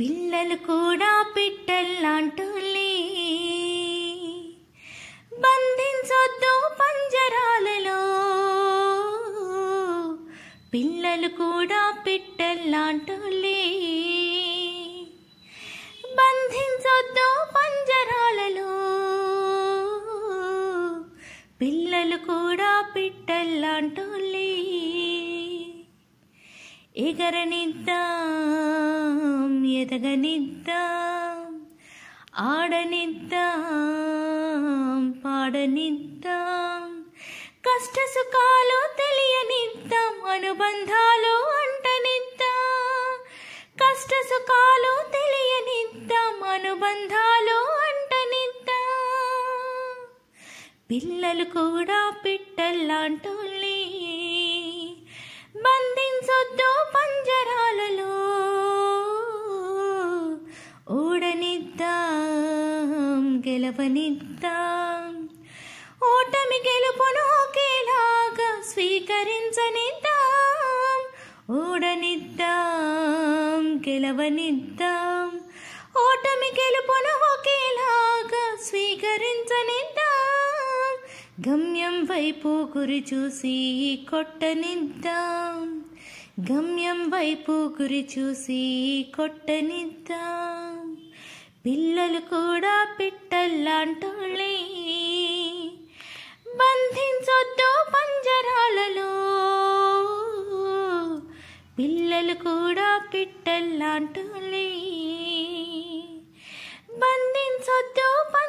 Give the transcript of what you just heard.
పిల్లలు కూడా పిట్టల్లాంటోళ్ళే బంధించొద్దు పంజరాలలో పిల్లలు కూడా పిట్టల్లాంటోళ్ళే బంధించొద్దు పంజరాలలో పిల్లలు కూడా పిట్టల్లాంటోళ్ళే ఎగరనిద్దాం ఎదగనిద్దాం ఆడనిద్దాం పాడనిద్దాం కష్ట సుఖాలు తెలియనిద్దాం అనుబంధాలు అంటనిద్దాం కష్ట సుఖాలు తెలియనిద్దాం అనుబంధాలు అంటనిద్దాం పిల్లలు కూడా పిట్టల్లాంటూ గెలవనిద్దాం ఓటమి గెలుపును ఒకేలాగా స్వీకరించనిద్దాం ఓడనిద్దాం గెలవనిద్దాం ఓటమి గెలుపును ఒకేలాగా స్వీకరించనిద్దాం గమ్యం వైపు గురి చూసి కొట్టనిద్దాం గమ్యం వైపు గురి చూసి కొట్టనిద్దాం పిల్లలు కూడా పిట్టల్లాంటోళ్ళే బంధించొద్దు పంజరాలలో పిల్లలు కూడా పిట్టల్లాంటోళ్ళే బంధించొద్దు